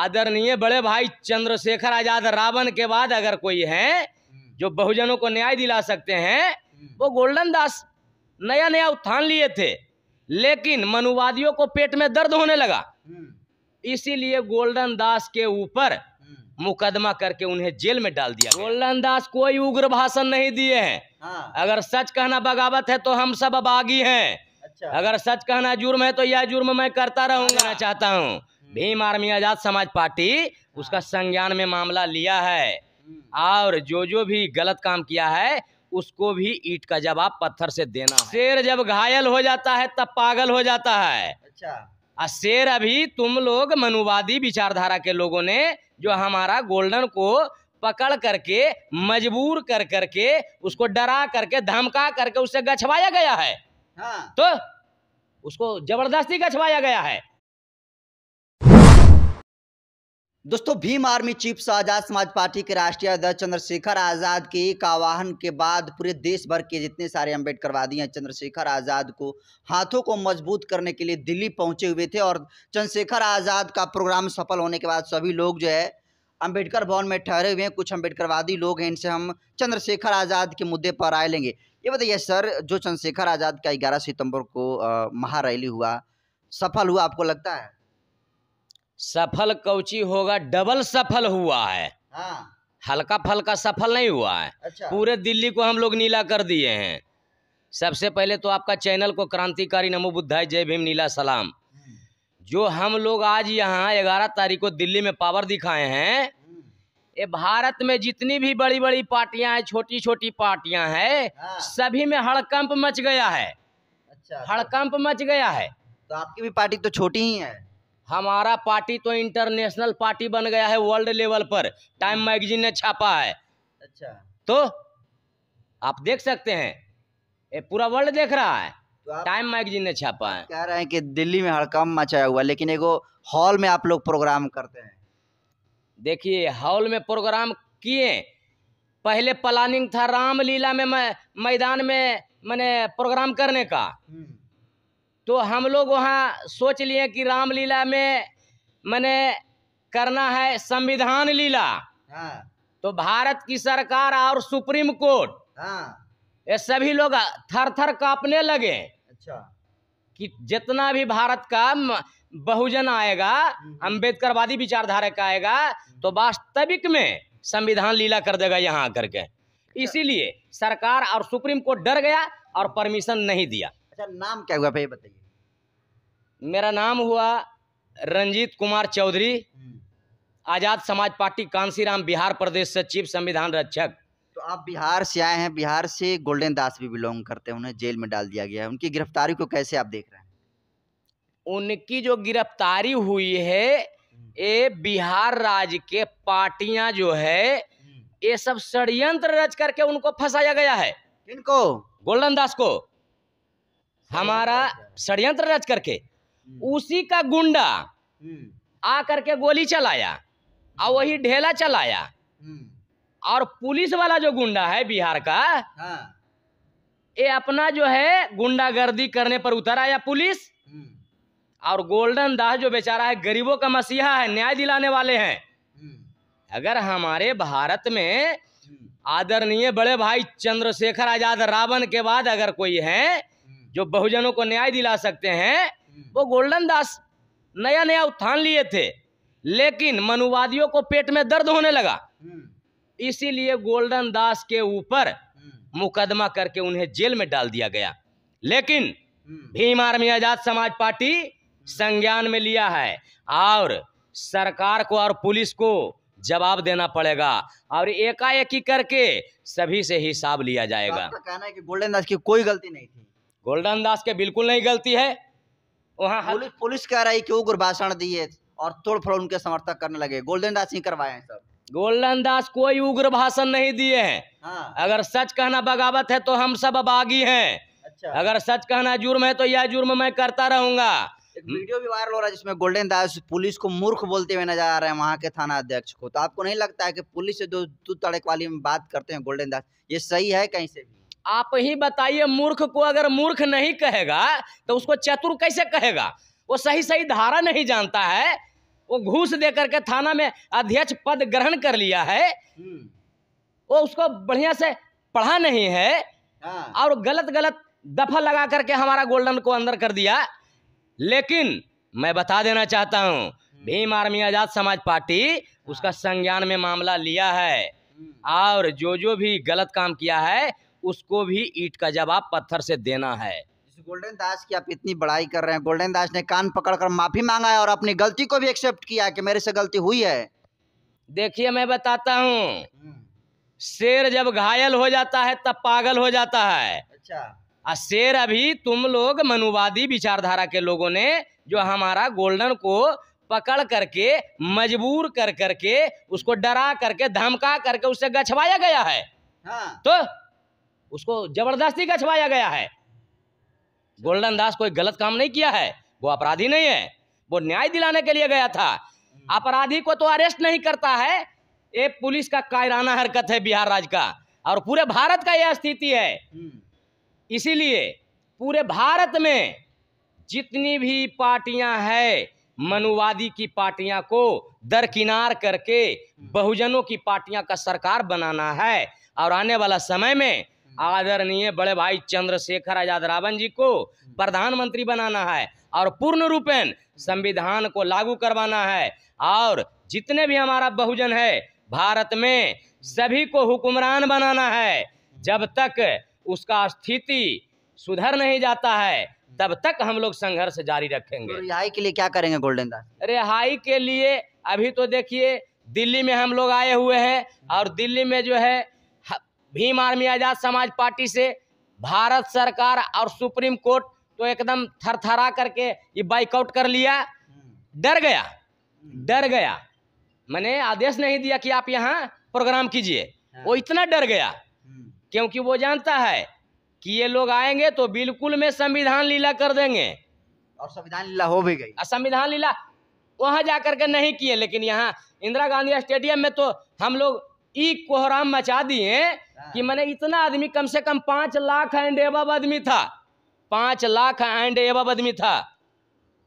आदरणीय बड़े भाई चंद्रशेखर आजाद रावण के बाद अगर कोई है हम्म। जो बहुजनों को न्याय दिला सकते हैं हम्म। वो गोल्डन दास नया नया उत्थान लिए थे लेकिन मनुवादियों को पेट में दर्द होने लगा हम्म। इसीलिए गोल्डन दास के ऊपर मुकदमा करके उन्हें जेल में डाल दिया गोल्डन दास कोई उग्र भाषण नहीं दिए हैं हाँ। अगर सच कहना बगावत है तो हम सब अब आगी हैं अच्छा। अगर सच कहना जुर्म है तो यह जुर्म मैं करता रहूंगा हाँ। चाहता हूँ भीम आर्मी आजाद समाज पार्टी उसका हाँ। संज्ञान में मामला लिया है हम्म। और जो जो भी गलत काम किया है उसको भी ईट का जवाब पत्थर से देना शेर जब घायल हो जाता है तब पागल हो जाता है अच्छा शेर अभी तुम लोग मनुवादी विचारधारा के लोगों ने जो हमारा गोल्डन को पकड़ करके मजबूर कर करके उसको डरा करके धमका करके उससे गछवाया गया है हाँ। तो उसको जबरदस्ती गछवाया गया है दोस्तों भीम आर्मी चीफ से आज़ाद समाज पार्टी के राष्ट्रीय अध्यक्ष चंद्रशेखर आज़ाद के एक आह्वान के बाद पूरे देश भर के जितने सारे अम्बेडकरवादी हैं चंद्रशेखर आज़ाद को हाथों को मजबूत करने के लिए दिल्ली पहुंचे हुए थे और चंद्रशेखर आज़ाद का प्रोग्राम सफल होने के बाद सभी लोग जो है अम्बेडकर भवन में ठहरे हुए हैं कुछ अम्बेडकरवादी लोग हैं इनसे हम चंद्रशेखर आज़ाद के मुद्दे पर आए लेंगे ये बताइए सर जो चंद्रशेखर आज़ाद का ग्यारह सितम्बर को महारैली हुआ सफल हुआ आपको लगता है सफल कौची होगा डबल सफल हुआ है हाँ। हल्का फल्का सफल नहीं हुआ है अच्छा। पूरे दिल्ली को हम लोग नीला कर दिए हैं सबसे पहले तो आपका चैनल को क्रांतिकारी नमो बुद्धा जय भीम नीला सलाम हम्म। जो हम लोग आज यहाँ ग्यारह तारीख को दिल्ली में पावर दिखाए हैं हम्म। ये भारत में जितनी भी बड़ी बड़ी पार्टियां हैं छोटी छोटी पार्टियां हैं हाँ। सभी में हड़कंप मच गया है अच्छा तो हड़कंप मच गया है तो आपकी भी पार्टी तो छोटी ही है हमारा पार्टी तो इंटरनेशनल पार्टी बन गया है वर्ल्ड लेवल पर टाइम हम्म। मैगजीन ने छापा है अच्छा तो आप देख सकते हैं ये पूरा वर्ल्ड देख रहा है तो टाइम मैगजीन ने छापा है कह रहे हैं कि दिल्ली में हड़कम मचाया हुआ लेकिन एगो हॉल में आप लोग प्रोग्राम करते हैं देखिए हॉल में प्रोग्राम किए पहले प्लानिंग था रामलीला में मैदान में मैंने प्रोग्राम करने का हम्म। तो हम लोग वहाँ सोच लिए कि रामलीला में मैंने करना है संविधान लीला हाँ। तो भारत की सरकार और सुप्रीम कोर्ट हाँ। ये सभी लोग थर थर कापने लगे अच्छा कि जितना भी भारत का बहुजन आएगा हम्म। वादी विचारधारा का आएगा हम्म। तो वास्तविक में संविधान लीला कर देगा यहाँ करके अच्छा। इसीलिए सरकार और सुप्रीम कोर्ट डर गया और परमिशन नहीं दिया अच्छा नाम क्या हुआ भाई बताइए मेरा नाम हुआ रंजीत कुमार चौधरी हम्म। आजाद समाज पार्टी कांसीराम बिहार प्रदेश से चीफ संविधान रक्षक तो आप बिहार से आए हैं बिहार से गोल्डन दास भी बिलोंग करते हैं उन्हें जेल में डाल दिया गया है उनकी गिरफ्तारी को कैसे आप देख रहे हैं उनकी जो गिरफ्तारी हुई है हम्म। ये बिहार राज्य के पार्टियां जो है हम्म। ये सब षडयंत्र रच करके उनको फंसाया गया है इनको गोल्डन दास को हमारा षडयंत्र रच करके हम्म। उसी का गुंडा हम्म। आ करके गोली चलाया और हम्म। वही ढेला चलाया और पुलिस वाला जो गुंडा है बिहार का हाँ। ये अपना जो है गुंडागर्दी करने पर उतर आया पुलिस और गोल्डन दास जो बेचारा है गरीबों का मसीहा है न्याय दिलाने वाले हैं अगर हमारे भारत में आदरणीय बड़े भाई चंद्रशेखर आजाद रावण के बाद अगर कोई है जो बहुजनों को न्याय दिला सकते हैं हम्म। वो गोल्डन दास नया नया उत्थान लिए थे लेकिन मनुवादियों को पेट में दर्द होने लगा हम्म। इसीलिए गोल्डन दास के ऊपर हम्म। मुकदमा करके उन्हें जेल में डाल दिया गया लेकिन भीम आर्मी आजाद समाज पार्टी संज्ञान में लिया है और सरकार को और पुलिस को जवाब देना पड़ेगा और एकाएकी करके सभी से हिसाब लिया जाएगा तो कहना है कि गोल्डन दास की कोई गलती नहीं थी गोल्डन दास के बिल्कुल नहीं गलती है वहाँ पुलिस पुलिस कह रही क्यों उग्र भाषण दिए और तोड़ फोड़ उनके समर्थक करने लगे गोल्डन दास ही करवाए हैं सब गोल्डन दास कोई उग्र भाषण नहीं दिए हैं हाँ। अगर सच कहना बगावत है तो हम सब अबागी हैं अच्छा। अगर सच कहना जुर्म है तो यह जुर्म मैं करता रहूंगा एक वीडियो भी वायरल हो रहा है जिसमें गोल्डन दास पुलिस को मूर्ख बोलते हुए नजर आ रहे हैं वहाँ के थाना अध्यक्ष को तो आपको नहीं लगता है कि पुलिस से जो तू तड़क वाली में बात करते हैं गोल्डन दास ये सही है कहीं से भी आप ही बताइए मूर्ख को अगर मूर्ख नहीं कहेगा तो उसको चतुर कैसे कहेगा वो सही सही धारा नहीं जानता है वो घूस दे करके थाना में अध्यक्ष पद ग्रहण कर लिया है हम्म। वो उसको बढ़िया से पढ़ा नहीं है हाँ। और गलत गलत दफा लगा करके हमारा गोल्डन को अंदर कर दिया लेकिन मैं बता देना चाहता हूँ हम्म। भीम आर्मी आजाद समाज पार्टी उसका हाँ। संज्ञान में मामला लिया है हम्म। और जो जो भी गलत काम किया है उसको भी ईट का जवाब पत्थर से देना है गोल्डन दास की आप इतनी बड़ाई कर रहे हैं गोल्डन दास ने कान पकड़कर माफ़ी मांगा है और अपनी गलती को भी एक्सेप्ट किया कि मेरे से गलती हुई है देखिए मैं बताता हूँ हम्म। शेर जब घायल हो जाता है तब पागल हो जाता है अच्छा आ शेर अभी तुम लोग मनुवादी विचारधारा के लोगों ने जो हमारा गोल्डन को पकड़ करके मजबूर कर करके उसको डरा करके धमका करके उसे गछवाया गया है हाँ। तो उसको जबरदस्ती कछवाया गया है गोल्डन दास कोई गलत काम नहीं किया है वो अपराधी नहीं है वो न्याय दिलाने के लिए गया था अपराधी को तो अरेस्ट नहीं करता है ये पुलिस का कायराना हरकत है बिहार राज्य का और पूरे भारत का यह स्थिति है इसीलिए पूरे भारत में जितनी भी पार्टियां हैं मनुवादी की पार्टियां को दरकिनार करके बहुजनों की पार्टियां का सरकार बनाना है और आने वाला समय में आदरणीय बड़े भाई चंद्रशेखर आजाद रावण जी को प्रधानमंत्री बनाना है और पूर्ण रूपेण संविधान को लागू करवाना है और जितने भी हमारा बहुजन है भारत में सभी को हुक्मरान बनाना है जब तक उसका स्थिति सुधर नहीं जाता है तब तक हम लोग संघर्ष जारी रखेंगे तो रिहाई के लिए क्या करेंगे गोल्डन दास रिहाई के लिए अभी तो देखिए दिल्ली में हम लोग आए हुए हैं और दिल्ली में जो है भीम आर्मी आज़ाद समाज पार्टी से भारत सरकार और सुप्रीम कोर्ट तो एकदम थरथरा करके ये बाइकआउट कर लिया डर गया डर गया मैंने आदेश नहीं दिया कि आप यहाँ प्रोग्राम कीजिए हाँ। वो इतना डर गया हम्म। क्योंकि वो जानता है कि ये लोग आएंगे तो बिल्कुल में संविधान लीला कर देंगे और संविधान लीला हो भी गई संविधान लीला वहाँ जा करके नहीं किए लेकिन यहाँ इंदिरा गांधी स्टेडियम में तो हम लोग कोहराम मचा दिए हाँ। कि मैंने इतना आदमी कम से कम पांच लाख एंड एवब आदमी था पांच लाख एंड एवब आदमी था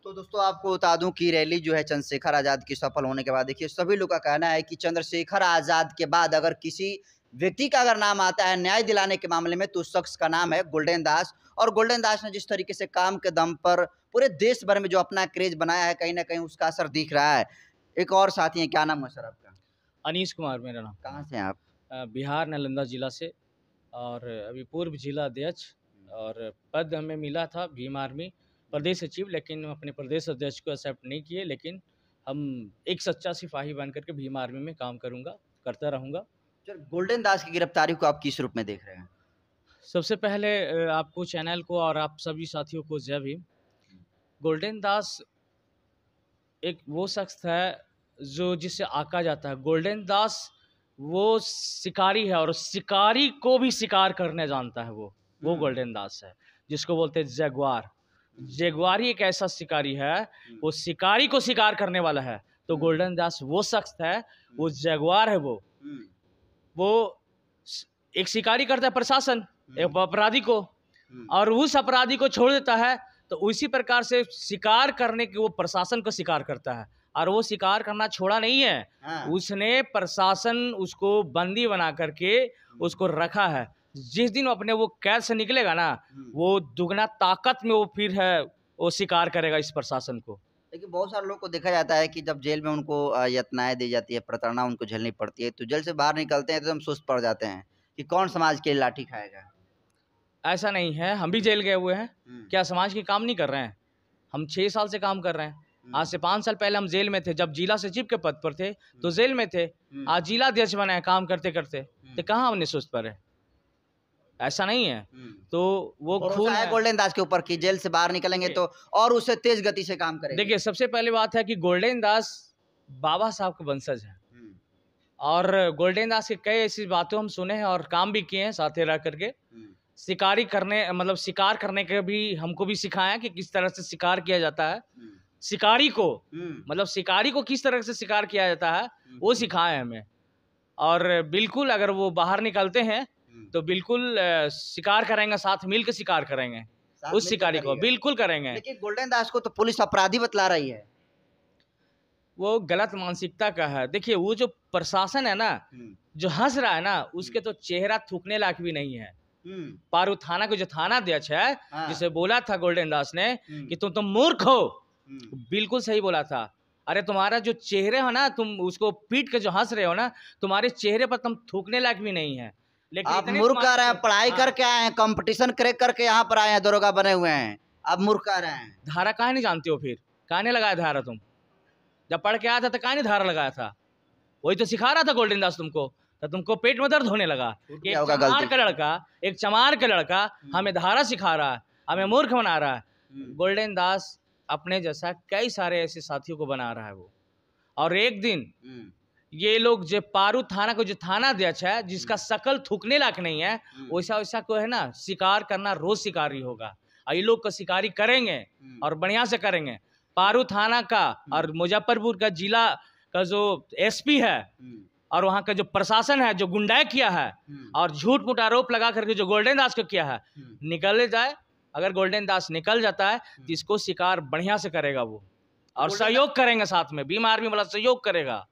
तो दोस्तों आपको बता दूं कि रैली जो है चंद्रशेखर आज़ाद की सफल होने के बाद देखिए सभी लोग का कहना है कि चंद्रशेखर आज़ाद के बाद अगर किसी व्यक्ति का अगर नाम आता है न्याय दिलाने के मामले में तो उस शख्स का नाम है गोल्डन दास और गोल्डन दास ने जिस तरीके से काम के दम पर पूरे देश भर में जो अपना क्रेज बनाया है कहीं ना कहीं उसका असर दिख रहा है एक और साथी है क्या नाम है सर आपका अनीश कुमार मेरा नाम कहाँ से आप बिहार नालंदा ज़िला से और अभी पूर्व जिला अध्यक्ष और पद हमें मिला था भीम आर्मी प्रदेश सचिव लेकिन अपने प्रदेश अध्यक्ष को एक्सेप्ट नहीं किए लेकिन हम एक सच्चा सिपाही बन करके भीम आर्मी में काम करूँगा करता रहूँगा सर गोल्डन दास की गिरफ्तारी को आप किस रूप में देख रहे हैं सबसे पहले आपको चैनल को और आप सभी साथियों को जय भीम गोल्डन दास एक वो शख्स है जो जिसे आका जाता है गोल्डन दास वो शिकारी है और शिकारी को भी शिकार करने जानता है वो वो हम्म। गोल्डन दास है जिसको बोलते हैं जगवार हम्म। जगवार ही एक ऐसा शिकारी है हम्म। वो शिकारी को शिकार करने वाला है तो गोल्डन दास वो शख्स है वो जगवार है वो वो एक शिकारी करता है प्रशासन एक अपराधी को और उस अपराधी को छोड़ देता है तो उसी प्रकार से शिकार करने की वो प्रशासन को शिकार करता है और वो शिकार करना छोड़ा नहीं है हाँ। उसने प्रशासन उसको बंदी बना करके हम्म। उसको रखा है जिस दिन वो अपने वो कैद से निकलेगा ना हम्म। वो दुगना ताकत में वो फिर है वो शिकार करेगा इस प्रशासन को लेकिन बहुत सारे लोग को देखा जाता है कि जब जेल में उनको यतनाएं दी जाती है प्रताड़ना उनको झेलनी पड़ती है तो जेल से बाहर निकलते हैं तो हम सुस्त पड़ जाते हैं कि कौन समाज के लाठी खाएगा ऐसा नहीं है हम भी जेल गए हुए हैं हम्म। क्या समाज के काम नहीं कर रहे हैं हम छः साल से काम कर रहे हैं आज से पाँच साल पहले हम जेल में थे जब जिला सचिव के पद पर थे तो जेल में थे आज जिला अध्यक्ष बनाए काम करते करते तो कहाँ हमने सुस्त पर है ऐसा नहीं है तो वो खून है गोल्डन दास के ऊपर की जेल से बाहर निकलेंगे तो और उसे तेज गति से काम करें देखिए सबसे पहले बात है कि गोल्डन दास बाबा साहब के वंशज हैं और गोल्डन दास की कई ऐसी बातों हम सुने हैं और काम भी किए हैं साथ रह करके शिकारी करने मतलब शिकार करने के भी हमको भी सिखाया कि किस तरह से शिकार किया जाता है शिकारी को हम्म। मतलब शिकारी को किस तरह से शिकार किया जाता है वो हम्म। सिखाए हमें और बिल्कुल अगर वो बाहर निकलते हैं हम्म। तो बिल्कुल शिकार करेंगे साथ मिल के शिकार करेंगे उस शिकारी को बिल्कुल करेंगे लेकिन गोल्डन दास को तो पुलिस अपराधी बतला रही है वो गलत मानसिकता का है देखिए वो जो प्रशासन है ना जो हंस रहा है ना उसके तो चेहरा थूकने लायक भी नहीं है पारू थाना को जो थाना अध्यक्ष है हाँ। जिसे बोला था गोल्डन दास ने कि तुम तो मूर्ख हो हम्म। बिल्कुल सही बोला था अरे तुम्हारा जो चेहरे हो ना तुम उसको पीट के जो हंस रहे हो ना तुम्हारे चेहरे पर तुम थूकने लायक भी नहीं है लेकिन आप मूर्ख आ रहे हैं पढ़ाई हाँ। करके आए हैं कंपटीशन क्रेक करके यहाँ पर आए हैं दरोगा बने हुए हैं अब मूर्ख आ रहे हैं धारा कहा नहीं जानते हो फिर कहा नहीं लगाया धारा तुम जब पढ़ के आया था तो कहा नहीं धारा लगाया था वही तो सिखा रहा था गोल्डन दास तुमको तो तुमको पेट में दर्द होने लगा चमार का लड़का एक चमार का लड़का हम्म। हमें धारा सिखा रहा है हमें मूर्ख बना रहा है हम्म। गोल्डन दास अपने जैसा कई सारे ऐसे साथियों को बना रहा है वो और एक दिन हम्म। ये लोग जो पारू थाना को जो थाना अध्यक्ष है जिसका हम्म। शकल थूकने लायक नहीं है हम्म। वैसा वैसा को है ना शिकार करना रोज शिकारी होगा और ये लोग को शिकारी करेंगे और बढ़िया से करेंगे पारू थाना का और मुजफ्फरपुर का जिला का जो एसपी है और वहाँ का जो प्रशासन है जो गुंडाय किया है और झूठ मूठ आरोप लगा करके जो गोल्डन दास को किया है निकल जाए अगर गोल्डन दास निकल जाता है तो हम्म। इसको शिकार बढ़िया से करेगा वो और सहयोग करेंगे साथ में बीम आर्मी वाला सहयोग करेगा